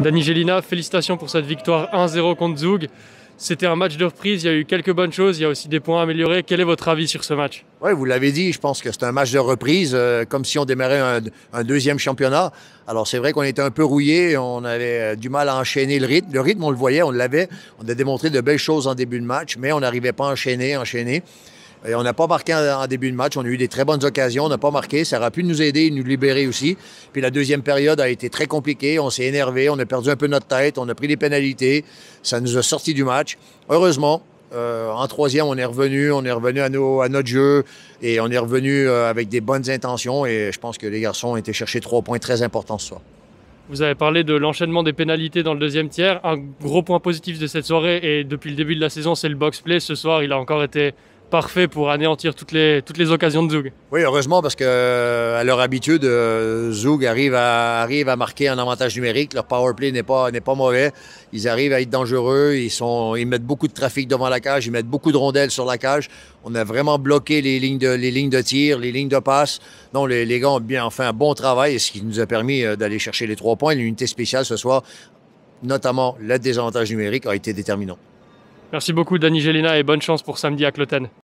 Dani Gelina, félicitations pour cette victoire 1-0 contre Zug. C'était un match de reprise, il y a eu quelques bonnes choses, il y a aussi des points à améliorer. Quel est votre avis sur ce match Oui, vous l'avez dit, je pense que c'est un match de reprise, euh, comme si on démarrait un, deuxième championnat. Alors c'est vrai qu'on était un peu rouillé, on avait euh, du mal à enchaîner le rythme. Le rythme, on le voyait, on l'avait, on a démontré de belles choses en début de match, mais on n'arrivait pas à enchaîner, enchaîner on n'a pas marqué en, début de match. On a eu des très bonnes occasions. On n'a pas marqué. Ça aurait pu nous aider, nous libérer aussi. Puis la deuxième période a été très compliquée. On s'est énervé. On a perdu un peu notre tête. On a pris des pénalités. Ça nous a sorti du match. Heureusement, euh, en troisième, on est revenu, on est revenu à, nos, à notre jeu et on est revenu euh, avec des bonnes intentions. Et je pense que les garçons ont été chercher trois points très importants ce soir. Vous avez parlé de l'enchaînement des pénalités dans le deuxième tiers. Un gros point positif de cette soirée et depuis le début de la saison, c'est le box play. Ce soir, il a encore été parfait pour anéantir toutes les, toutes les occasions de Zug. Oui, heureusement, parce que euh, à leur habitude, euh, Zug arrive à, arrive à marquer un avantage numérique. Leur power play n'est pas, n'est pas mauvais. Ils arrivent à être dangereux. Ils, sont, ils mettent beaucoup de trafic devant la cage. Ils mettent beaucoup de rondelles sur la cage. On a vraiment bloqué les lignes de, les lignes de tir, les lignes de passe. Non, les, les gars ont bien fait un bon travail, ce qui nous a permis euh, d'aller chercher les trois points. L'unité spéciale ce soir, notamment le désavantage numérique, a été déterminant. Merci beaucoup, Dani Gelina, et bonne chance pour samedi à Cloten.